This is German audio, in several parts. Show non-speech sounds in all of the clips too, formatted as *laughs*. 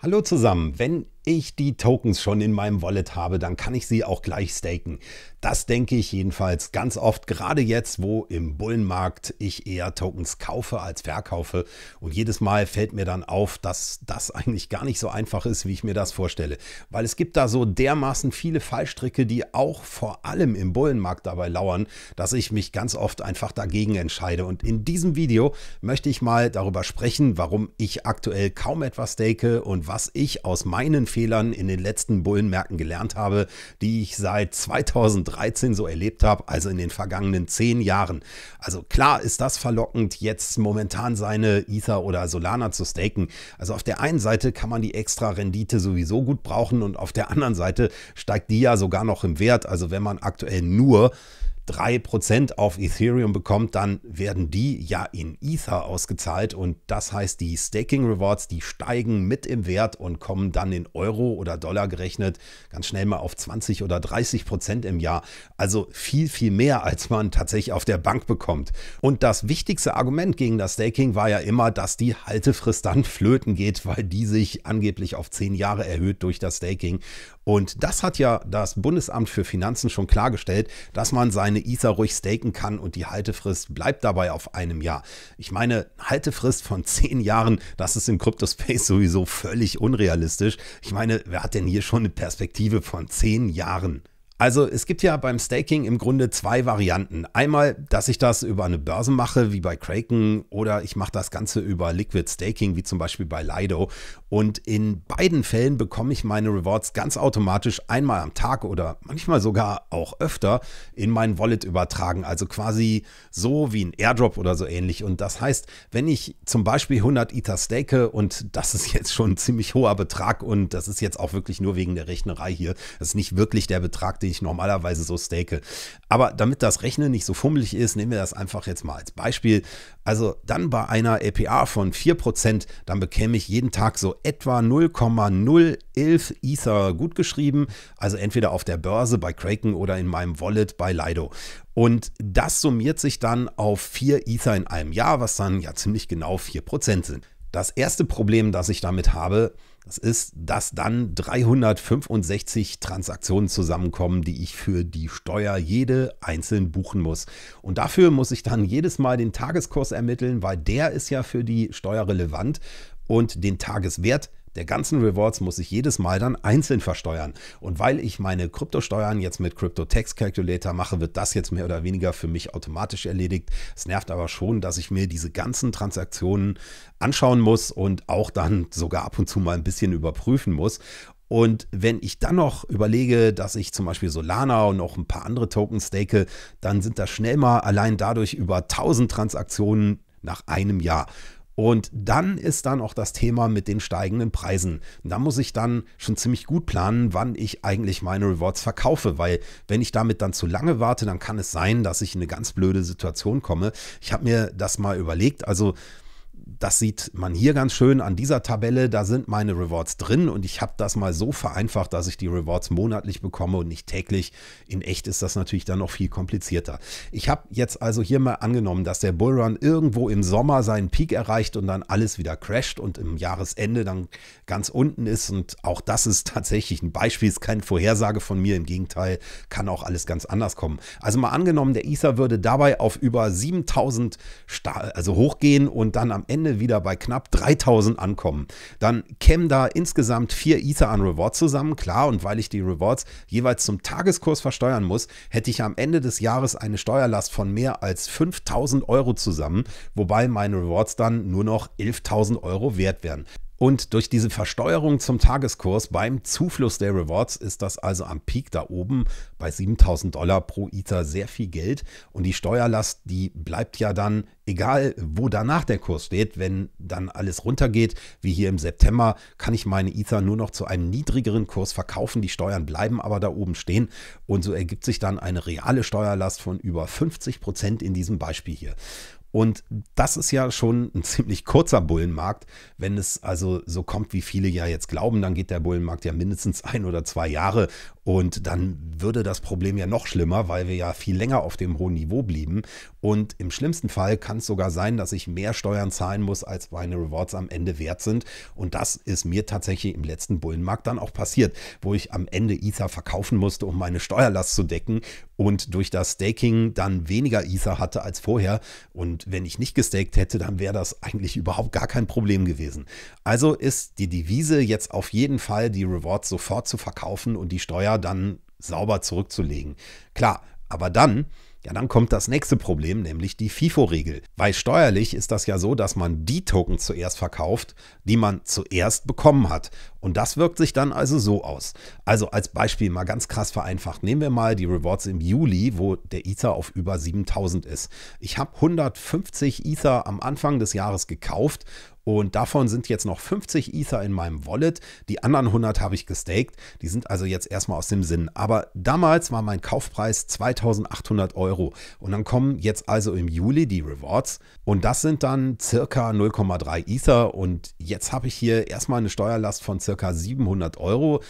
Hallo zusammen, wenn ich die Tokens schon in meinem Wallet habe, dann kann ich sie auch gleich staken. Das denke ich jedenfalls ganz oft, gerade jetzt, wo im Bullenmarkt ich eher Tokens kaufe als verkaufe. Und jedes Mal fällt mir dann auf, dass das eigentlich gar nicht so einfach ist, wie ich mir das vorstelle. Weil es gibt da so dermaßen viele Fallstricke, die auch vor allem im Bullenmarkt dabei lauern, dass ich mich ganz oft einfach dagegen entscheide. Und in diesem Video möchte ich mal darüber sprechen, warum ich aktuell kaum etwas stake und was ich aus meinen Fehlern in den letzten Bullenmärkten gelernt habe, die ich seit 2013 so erlebt habe, also in den vergangenen zehn Jahren. Also klar ist das verlockend, jetzt momentan seine Ether oder Solana zu staken. Also auf der einen Seite kann man die extra Rendite sowieso gut brauchen und auf der anderen Seite steigt die ja sogar noch im Wert. Also wenn man aktuell nur 3% auf Ethereum bekommt, dann werden die ja in Ether ausgezahlt und das heißt, die Staking Rewards, die steigen mit im Wert und kommen dann in Euro oder Dollar gerechnet ganz schnell mal auf 20 oder 30% im Jahr. Also viel, viel mehr, als man tatsächlich auf der Bank bekommt. Und das wichtigste Argument gegen das Staking war ja immer, dass die Haltefrist dann flöten geht, weil die sich angeblich auf 10 Jahre erhöht durch das Staking. Und das hat ja das Bundesamt für Finanzen schon klargestellt, dass man seine Ether ruhig staken kann und die Haltefrist bleibt dabei auf einem Jahr. Ich meine, Haltefrist von zehn Jahren, das ist im Cryptospace sowieso völlig unrealistisch. Ich meine, wer hat denn hier schon eine Perspektive von zehn Jahren? Also es gibt ja beim Staking im Grunde zwei Varianten. Einmal, dass ich das über eine Börse mache, wie bei Kraken, oder ich mache das Ganze über Liquid Staking, wie zum Beispiel bei Lido. Und in beiden Fällen bekomme ich meine Rewards ganz automatisch einmal am Tag oder manchmal sogar auch öfter in mein Wallet übertragen. Also quasi so wie ein Airdrop oder so ähnlich. Und das heißt, wenn ich zum Beispiel 100 Ether stake und das ist jetzt schon ein ziemlich hoher Betrag und das ist jetzt auch wirklich nur wegen der Rechnerei hier, das ist nicht wirklich der Betrag, den die ich normalerweise so stake. Aber damit das Rechnen nicht so fummelig ist, nehmen wir das einfach jetzt mal als Beispiel. Also dann bei einer EPA von 4%, dann bekäme ich jeden Tag so etwa 0,011 Ether gutgeschrieben. Also entweder auf der Börse bei Kraken oder in meinem Wallet bei Lido. Und das summiert sich dann auf 4 Ether in einem Jahr, was dann ja ziemlich genau 4% sind. Das erste Problem, das ich damit habe, das ist, dass dann 365 Transaktionen zusammenkommen, die ich für die Steuer jede einzeln buchen muss. Und dafür muss ich dann jedes Mal den Tageskurs ermitteln, weil der ist ja für die Steuer relevant und den Tageswert der ganzen Rewards muss ich jedes Mal dann einzeln versteuern. Und weil ich meine Kryptosteuern jetzt mit Crypto Tax Calculator mache, wird das jetzt mehr oder weniger für mich automatisch erledigt. Es nervt aber schon, dass ich mir diese ganzen Transaktionen anschauen muss und auch dann sogar ab und zu mal ein bisschen überprüfen muss. Und wenn ich dann noch überlege, dass ich zum Beispiel Solana und noch ein paar andere Token stake, dann sind das schnell mal allein dadurch über 1000 Transaktionen nach einem Jahr. Und dann ist dann auch das Thema mit den steigenden Preisen. da muss ich dann schon ziemlich gut planen, wann ich eigentlich meine Rewards verkaufe, weil wenn ich damit dann zu lange warte, dann kann es sein, dass ich in eine ganz blöde Situation komme. Ich habe mir das mal überlegt. Also das sieht man hier ganz schön an dieser Tabelle. Da sind meine Rewards drin und ich habe das mal so vereinfacht, dass ich die Rewards monatlich bekomme und nicht täglich. In echt ist das natürlich dann noch viel komplizierter. Ich habe jetzt also hier mal angenommen, dass der Bullrun irgendwo im Sommer seinen Peak erreicht und dann alles wieder crasht und im Jahresende dann ganz unten ist. Und auch das ist tatsächlich ein Beispiel, ist keine Vorhersage von mir. Im Gegenteil, kann auch alles ganz anders kommen. Also mal angenommen, der Ether würde dabei auf über 7000 also hochgehen und dann am Ende Ende wieder bei knapp 3000 ankommen, dann kämen da insgesamt vier Ether an Rewards zusammen. Klar, und weil ich die Rewards jeweils zum Tageskurs versteuern muss, hätte ich am Ende des Jahres eine Steuerlast von mehr als 5000 Euro zusammen, wobei meine Rewards dann nur noch 11.000 Euro wert wären. Und durch diese Versteuerung zum Tageskurs beim Zufluss der Rewards ist das also am Peak da oben bei 7000 Dollar pro Ether sehr viel Geld. Und die Steuerlast, die bleibt ja dann, egal wo danach der Kurs steht, wenn dann alles runtergeht, wie hier im September, kann ich meine Ether nur noch zu einem niedrigeren Kurs verkaufen. Die Steuern bleiben aber da oben stehen. Und so ergibt sich dann eine reale Steuerlast von über 50 Prozent in diesem Beispiel hier. Und das ist ja schon ein *laughs* ziemlich kurzer Bullenmarkt. Wenn es also so kommt, wie viele ja jetzt glauben, dann geht der Bullenmarkt ja mindestens ein oder zwei Jahre. Und dann würde das Problem ja noch schlimmer, weil wir ja viel länger auf dem hohen Niveau blieben. Und im schlimmsten Fall kann es sogar sein, dass ich mehr Steuern zahlen muss, als meine Rewards am Ende wert sind. Und das ist mir tatsächlich im letzten Bullenmarkt dann auch passiert, wo ich am Ende Ether verkaufen musste, um meine Steuerlast zu decken und durch das Staking dann weniger Ether hatte als vorher. Und wenn ich nicht gestaked hätte, dann wäre das eigentlich überhaupt gar kein Problem gewesen. Also ist die Devise jetzt auf jeden Fall, die Rewards sofort zu verkaufen und die Steuer dann sauber zurückzulegen. Klar, aber dann, ja, dann kommt das nächste Problem, nämlich die FIFO-Regel. Weil steuerlich ist das ja so, dass man die Token zuerst verkauft, die man zuerst bekommen hat. Und das wirkt sich dann also so aus. Also als Beispiel mal ganz krass vereinfacht. Nehmen wir mal die Rewards im Juli, wo der Ether auf über 7000 ist. Ich habe 150 Ether am Anfang des Jahres gekauft und davon sind jetzt noch 50 Ether in meinem Wallet. Die anderen 100 habe ich gestaked. Die sind also jetzt erstmal aus dem Sinn. Aber damals war mein Kaufpreis 2800 Euro. Und dann kommen jetzt also im Juli die Rewards. Und das sind dann circa 0,3 Ether. Und jetzt habe ich hier erstmal eine Steuerlast von circa 700 Euro.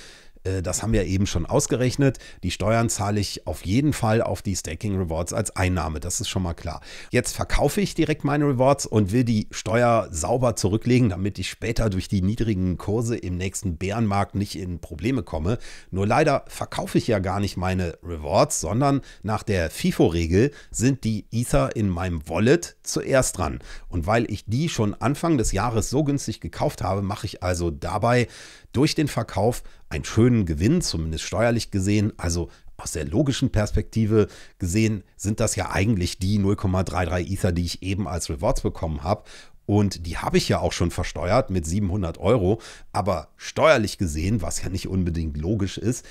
Äh, das haben wir eben schon ausgerechnet. Die Steuern zahle ich auf jeden Fall auf die Staking Rewards als Einnahme. Das ist schon mal klar. Jetzt verkaufe ich direkt meine Rewards und will die Steuer sauber zurücklegen, damit ich später durch die niedrigen Kurse im nächsten Bärenmarkt nicht in Probleme komme. Nur leider verkaufe ich ja gar nicht meine Rewards, sondern nach der FIFO-Regel sind die Ether in meinem Wallet zuerst dran. Und weil ich die schon Anfang des Jahres so günstig gekauft habe, mache ich also dabei durch den Verkauf einen schönen Gewinn, zumindest steuerlich gesehen. Also aus der logischen Perspektive gesehen sind das ja eigentlich die 0,33 Ether, die ich eben als Rewards bekommen habe. Und die habe ich ja auch schon versteuert mit 700 Euro. Aber steuerlich gesehen, was ja nicht unbedingt logisch ist,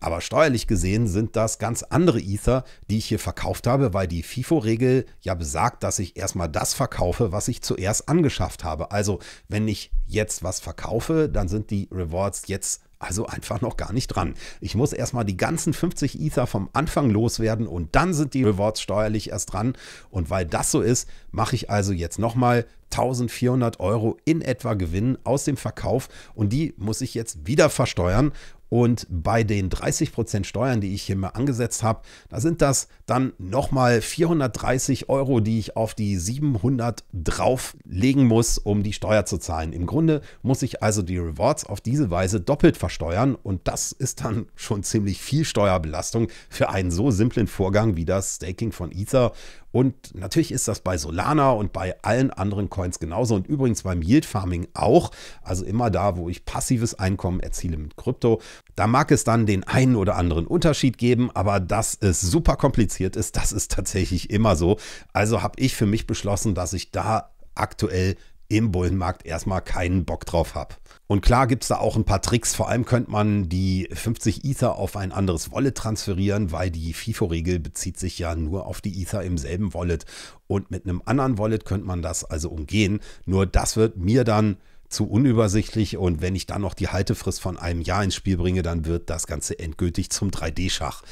aber steuerlich gesehen sind das ganz andere Ether, die ich hier verkauft habe, weil die FIFO-Regel ja besagt, dass ich erstmal das verkaufe, was ich zuerst angeschafft habe. Also wenn ich jetzt was verkaufe, dann sind die Rewards jetzt also einfach noch gar nicht dran. Ich muss erstmal die ganzen 50 Ether vom Anfang loswerden und dann sind die Rewards steuerlich erst dran. Und weil das so ist, mache ich also jetzt nochmal 1400 Euro in etwa Gewinn aus dem Verkauf und die muss ich jetzt wieder versteuern. Und bei den 30% Steuern, die ich hier mal angesetzt habe, da sind das dann nochmal 430 Euro, die ich auf die 700 drauflegen muss, um die Steuer zu zahlen. Im Grunde muss ich also die Rewards auf diese Weise doppelt versteuern und das ist dann schon ziemlich viel Steuerbelastung für einen so simplen Vorgang wie das Staking von Ether und natürlich ist das bei Solana und bei allen anderen Coins genauso und übrigens beim Yield Farming auch. Also immer da, wo ich passives Einkommen erziele mit Krypto. Da mag es dann den einen oder anderen Unterschied geben, aber dass es super kompliziert ist, das ist tatsächlich immer so. Also habe ich für mich beschlossen, dass ich da aktuell im Bullenmarkt erstmal keinen Bock drauf habe. Und klar gibt es da auch ein paar Tricks. Vor allem könnte man die 50 Ether auf ein anderes Wallet transferieren, weil die FIFO-Regel bezieht sich ja nur auf die Ether im selben Wallet. Und mit einem anderen Wallet könnte man das also umgehen. Nur das wird mir dann zu unübersichtlich und wenn ich dann noch die Haltefrist von einem Jahr ins Spiel bringe, dann wird das Ganze endgültig zum 3D-Schach.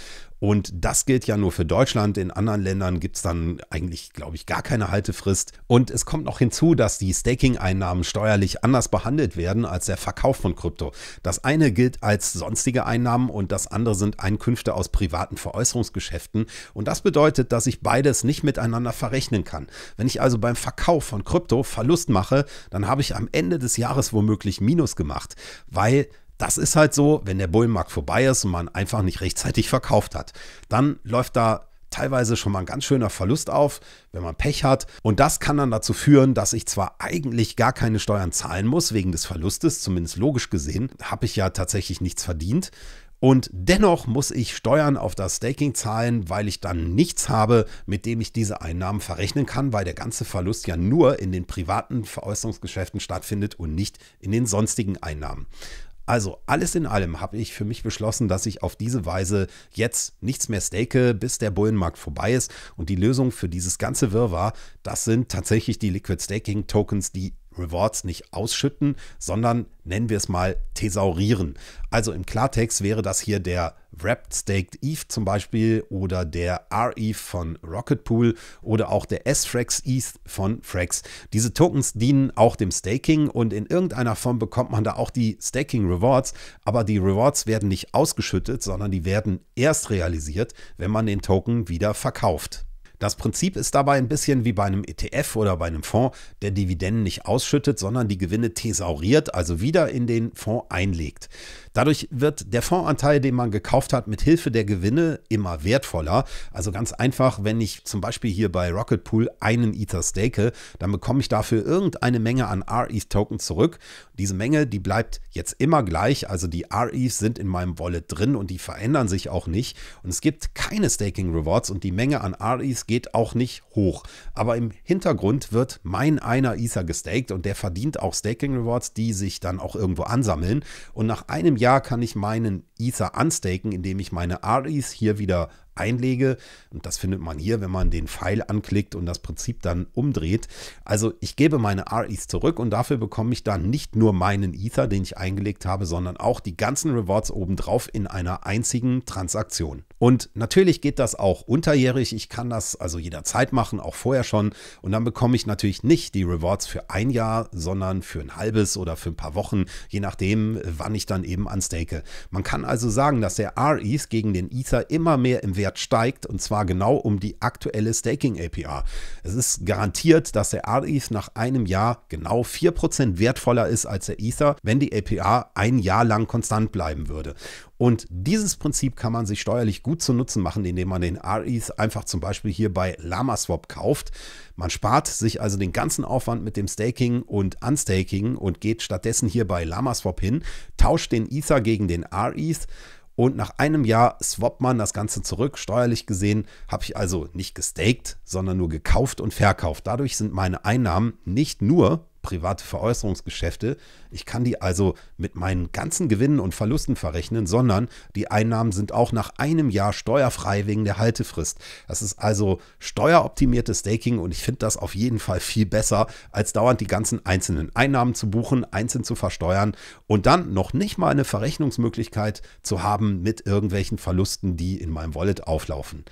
Und das gilt ja nur für Deutschland. In anderen Ländern gibt es dann eigentlich, glaube ich, gar keine Haltefrist. Und es kommt noch hinzu, dass die Staking-Einnahmen steuerlich anders behandelt werden als der Verkauf von Krypto. Das eine gilt als sonstige Einnahmen und das andere sind Einkünfte aus privaten Veräußerungsgeschäften. Und das bedeutet, dass ich beides nicht miteinander verrechnen kann. Wenn ich also beim Verkauf von Krypto Verlust mache, dann habe ich am Ende des Jahres womöglich Minus gemacht, weil das ist halt so, wenn der Bullenmarkt vorbei ist und man einfach nicht rechtzeitig verkauft hat. Dann läuft da teilweise schon mal ein ganz schöner Verlust auf, wenn man Pech hat. Und das kann dann dazu führen, dass ich zwar eigentlich gar keine Steuern zahlen muss wegen des Verlustes, zumindest logisch gesehen, habe ich ja tatsächlich nichts verdient. Und dennoch muss ich Steuern auf das Staking zahlen, weil ich dann nichts habe, mit dem ich diese Einnahmen verrechnen kann, weil der ganze Verlust ja nur in den privaten Veräußerungsgeschäften stattfindet und nicht in den sonstigen Einnahmen. Also alles in allem habe ich für mich beschlossen, dass ich auf diese Weise jetzt nichts mehr stake, bis der Bullenmarkt vorbei ist. Und die Lösung für dieses ganze Wirrwarr, das sind tatsächlich die Liquid Staking Tokens, die Rewards nicht ausschütten, sondern nennen wir es mal thesaurieren. Also im Klartext wäre das hier der Wrapped Staked ETH zum Beispiel oder der REF von Rocket Pool oder auch der SFREX ETH von FREX. Diese Tokens dienen auch dem Staking und in irgendeiner Form bekommt man da auch die Staking Rewards, aber die Rewards werden nicht ausgeschüttet, sondern die werden erst realisiert, wenn man den Token wieder verkauft. Das Prinzip ist dabei ein bisschen wie bei einem ETF oder bei einem Fonds, der Dividenden nicht ausschüttet, sondern die Gewinne thesauriert, also wieder in den Fonds einlegt. Dadurch wird der Fondsanteil, den man gekauft hat, mit Hilfe der Gewinne immer wertvoller. Also ganz einfach, wenn ich zum Beispiel hier bei Rocket Pool einen Ether stake, dann bekomme ich dafür irgendeine Menge an RETH Token zurück. Diese Menge, die bleibt jetzt immer gleich. Also die RETH sind in meinem Wallet drin und die verändern sich auch nicht. Und es gibt keine Staking Rewards und die Menge an RETH geht auch nicht hoch. Aber im Hintergrund wird mein einer Ether gestaked und der verdient auch Staking Rewards, die sich dann auch irgendwo ansammeln. Und nach einem Jahr Jahr kann ich meinen Ether anstaken, indem ich meine REs hier wieder einlege. Und das findet man hier, wenn man den Pfeil anklickt und das Prinzip dann umdreht. Also ich gebe meine REs zurück und dafür bekomme ich dann nicht nur meinen Ether, den ich eingelegt habe, sondern auch die ganzen Rewards obendrauf in einer einzigen Transaktion. Und natürlich geht das auch unterjährig. Ich kann das also jederzeit machen, auch vorher schon. Und dann bekomme ich natürlich nicht die Rewards für ein Jahr, sondern für ein halbes oder für ein paar Wochen, je nachdem, wann ich dann eben anstake. Man kann also sagen, dass der REs gegen den Ether immer mehr im Wert Wert steigt und zwar genau um die aktuelle Staking APR. Es ist garantiert, dass der ARIF nach einem Jahr genau 4% wertvoller ist als der Ether, wenn die APR ein Jahr lang konstant bleiben würde. Und dieses Prinzip kann man sich steuerlich gut zu Nutzen machen, indem man den RETH einfach zum Beispiel hier bei LamaSwap kauft. Man spart sich also den ganzen Aufwand mit dem Staking und Unstaking und geht stattdessen hier bei LamaSwap hin, tauscht den Ether gegen den RETH und nach einem Jahr swappt man das Ganze zurück. Steuerlich gesehen habe ich also nicht gestaked, sondern nur gekauft und verkauft. Dadurch sind meine Einnahmen nicht nur private Veräußerungsgeschäfte. Ich kann die also mit meinen ganzen Gewinnen und Verlusten verrechnen, sondern die Einnahmen sind auch nach einem Jahr steuerfrei wegen der Haltefrist. Das ist also steueroptimiertes Staking und ich finde das auf jeden Fall viel besser, als dauernd die ganzen einzelnen Einnahmen zu buchen, einzeln zu versteuern und dann noch nicht mal eine Verrechnungsmöglichkeit zu haben mit irgendwelchen Verlusten, die in meinem Wallet auflaufen.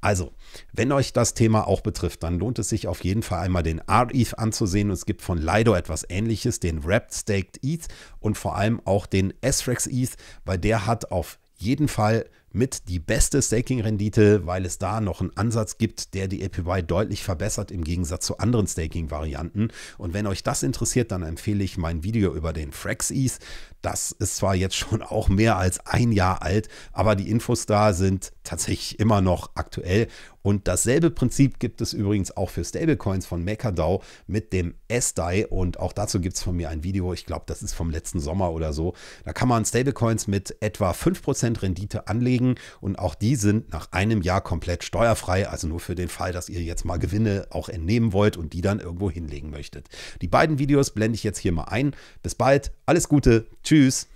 Also, wenn euch das Thema auch betrifft, dann lohnt es sich auf jeden Fall einmal den REF anzusehen und es gibt von Live Slido etwas ähnliches, den Wrapped Staked ETH und vor allem auch den SREX ETH, weil der hat auf jeden Fall mit die beste Staking-Rendite, weil es da noch einen Ansatz gibt, der die APY deutlich verbessert im Gegensatz zu anderen Staking-Varianten. Und wenn euch das interessiert, dann empfehle ich mein Video über den FraxEase. Das ist zwar jetzt schon auch mehr als ein Jahr alt, aber die Infos da sind tatsächlich immer noch aktuell. Und dasselbe Prinzip gibt es übrigens auch für Stablecoins von MakerDAO mit dem SDAI. Und auch dazu gibt es von mir ein Video. Ich glaube, das ist vom letzten Sommer oder so. Da kann man Stablecoins mit etwa 5% Rendite anlegen anlegen und auch die sind nach einem Jahr komplett steuerfrei, also nur für den Fall, dass ihr jetzt mal Gewinne auch entnehmen wollt und die dann irgendwo hinlegen möchtet. Die beiden Videos blende ich jetzt hier mal ein. Bis bald, alles Gute, tschüss.